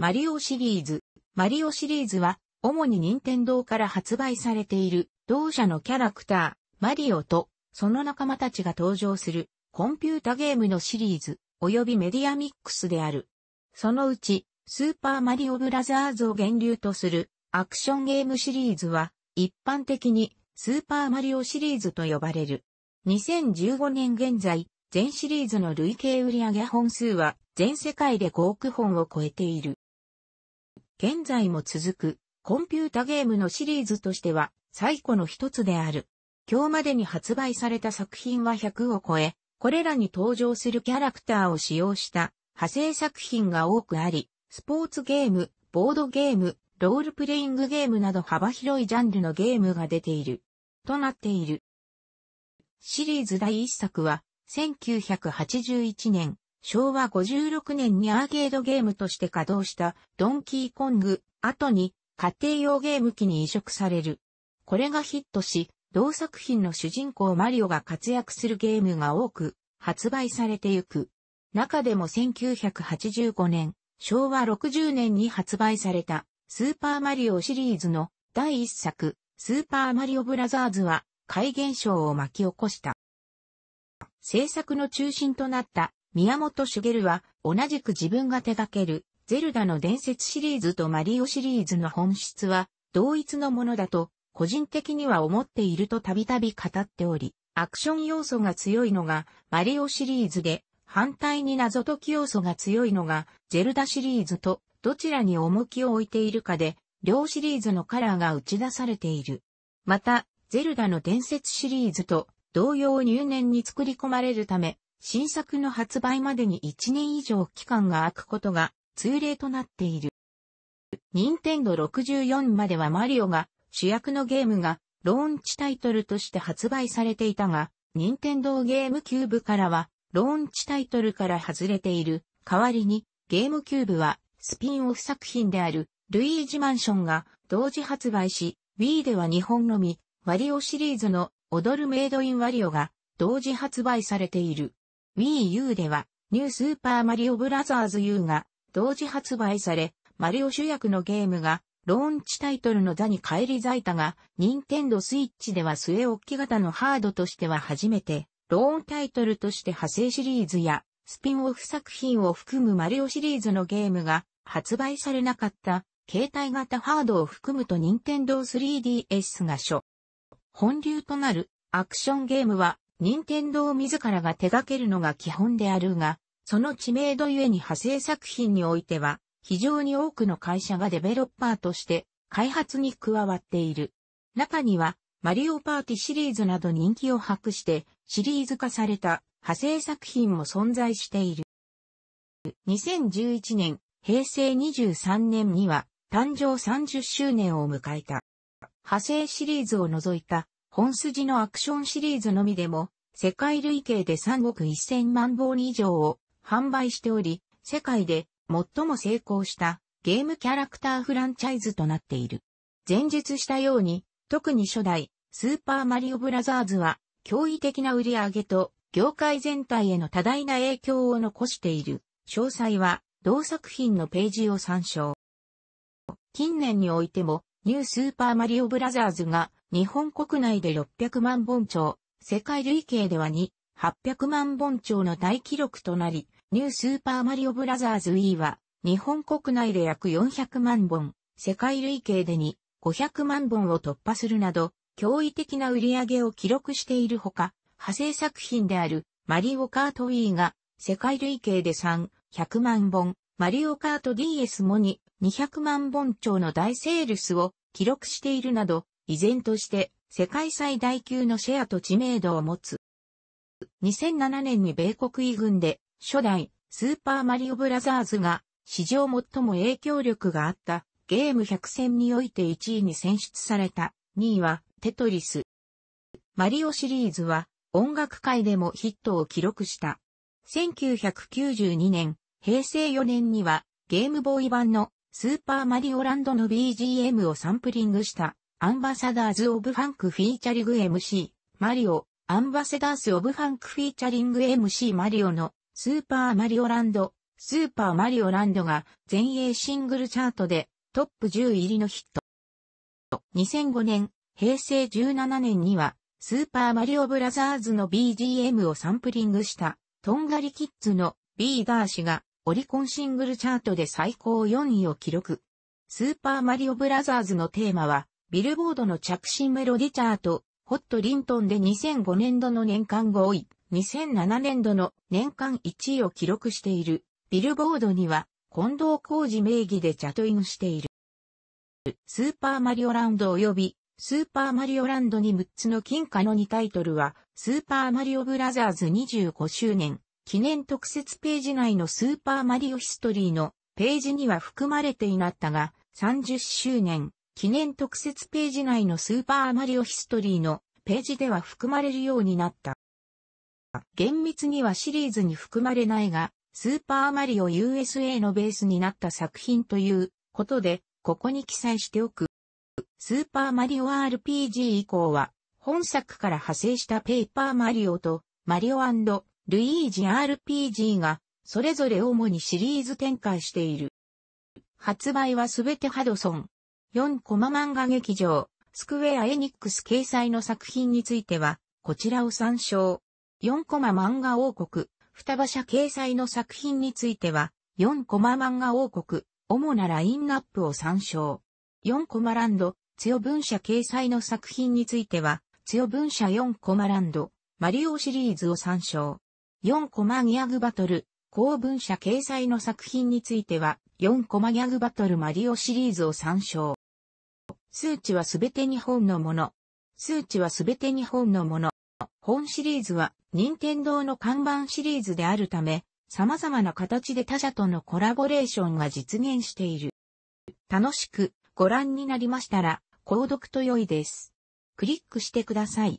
マリオシリーズ。マリオシリーズは、主に任天堂から発売されている、同社のキャラクター、マリオと、その仲間たちが登場する、コンピュータゲームのシリーズ、及びメディアミックスである。そのうち、スーパーマリオブラザーズを源流とする、アクションゲームシリーズは、一般的に、スーパーマリオシリーズと呼ばれる。2015年現在、全シリーズの累計売上本数は全世界で5億本を超えている。現在も続く、コンピュータゲームのシリーズとしては、最古の一つである。今日までに発売された作品は100を超え、これらに登場するキャラクターを使用した派生作品が多くあり、スポーツゲーム、ボードゲーム、ロールプレイングゲームなど幅広いジャンルのゲームが出ている。となっている。シリーズ第1作は、1981年、昭和56年にアーケードゲームとして稼働したドンキーコング、後に家庭用ゲーム機に移植される。これがヒットし、同作品の主人公マリオが活躍するゲームが多く発売されてゆく。中でも1985年、昭和60年に発売されたスーパーマリオシリーズの第一作、スーパーマリオブラザーズは怪現象を巻き起こした。制作の中心となった宮本茂は同じく自分が手掛けるゼルダの伝説シリーズとマリオシリーズの本質は同一のものだと個人的には思っているとたびたび語っており、アクション要素が強いのがマリオシリーズで反対に謎解き要素が強いのがゼルダシリーズとどちらに重きを置いているかで両シリーズのカラーが打ち出されている。また、ゼルダの伝説シリーズと同様入念に作り込まれるため、新作の発売までに1年以上期間が空くことが通例となっている。任天堂64まではマリオが主役のゲームがローンチタイトルとして発売されていたが、任天堂ゲームキューブからはローンチタイトルから外れている。代わりにゲームキューブはスピンオフ作品であるルイージマンションが同時発売し、Wii では日本のみ、ワリオシリーズの踊るメイドインワリオが同時発売されている。WiiU では、ニュースーパーマリオブラザーズ U が同時発売され、マリオ主役のゲームが、ローンチタイトルの座に返り咲いたが、ニンテンドスイッチでは末置き型のハードとしては初めて、ローンタイトルとして派生シリーズや、スピンオフ作品を含むマリオシリーズのゲームが発売されなかった携帯型ハードを含むと任天堂 3DS が初。本流となるアクションゲームは任天堂自らが手掛けるのが基本であるが、その知名度ゆえに派生作品においては、非常に多くの会社がデベロッパーとして開発に加わっている。中には、マリオパーティシリーズなど人気を博してシリーズ化された派生作品も存在している。2011年、平成23年には誕生30周年を迎えた。派生シリーズを除いた本筋のアクションシリーズのみでも、世界累計で3億1000万本以上を販売しており、世界で最も成功したゲームキャラクターフランチャイズとなっている。前述したように、特に初代スーパーマリオブラザーズは驚異的な売り上げと業界全体への多大な影響を残している。詳細は同作品のページを参照。近年においてもニュースーパーマリオブラザーズが日本国内で600万本超、世界累計では2、800万本超の大記録となり、ニュースーパーマリオブラザーズ E は日本国内で約400万本、世界累計で2、500万本を突破するなど、驚異的な売り上げを記録しているほか、派生作品であるマリオカート E が世界累計で3、100万本、マリオカート DS もに200万本超の大セールスを記録しているなど、依然として世界最大級のシェアと知名度を持つ。2007年に米国イ軍で初代スーパーマリオブラザーズが史上最も影響力があったゲーム100戦において1位に選出された2位はテトリス。マリオシリーズは音楽界でもヒットを記録した。1992年、平成4年にはゲームボーイ版のスーパーマリオランドの BGM をサンプリングした、アンバサダーズ・オブ・ファンク・フィーチャリング MC、マリオ、アンバサダーズ・オブ・ファンク・フィーチャリング MC マリオの、スーパーマリオランド、スーパーマリオランドが、全英シングルチャートで、トップ10入りのヒット。2005年、平成17年には、スーパーマリオブラザーズの BGM をサンプリングした、トンガリキッズのビーダー氏がオリコンシングルチャートで最高4位を記録。スーパーマリオブラザーズのテーマは、ビルボードの着信メロディチャート、ホットリントンで2005年度の年間5位、2007年度の年間1位を記録している、ビルボードには、近藤浩二名義でチャートインしている。スーパーマリオランド及び、スーパーマリオランドに6つの金貨の2タイトルは、スーパーマリオブラザーズ25周年、記念特設ページ内のスーパーマリオヒストリーのページには含まれていなったが、30周年記念特設ページ内のスーパーマリオヒストリーのページでは含まれるようになった。厳密にはシリーズに含まれないが、スーパーマリオ USA のベースになった作品ということで、ここに記載しておく。スーパーマリオ RPG 以降は、本作から派生したペーパーマリオとマリオルイージ RPG が、それぞれ主にシリーズ展開している。発売はすべてハドソン。4コマ漫画劇場、スクウェアエニックス掲載の作品については、こちらを参照。4コマ漫画王国、双葉社掲載の作品については、4コマ漫画王国、主なラインナップを参照。4コマランド、強文社掲載の作品については、強文社4コマランド、マリオシリーズを参照。4コマギャグバトル、公文社掲載の作品については、4コマギャグバトルマリオシリーズを参照。数値はすべて日本のもの。数値はすべて日本のもの。本シリーズは、任天堂の看板シリーズであるため、様々な形で他社とのコラボレーションが実現している。楽しくご覧になりましたら、購読と良いです。クリックしてください。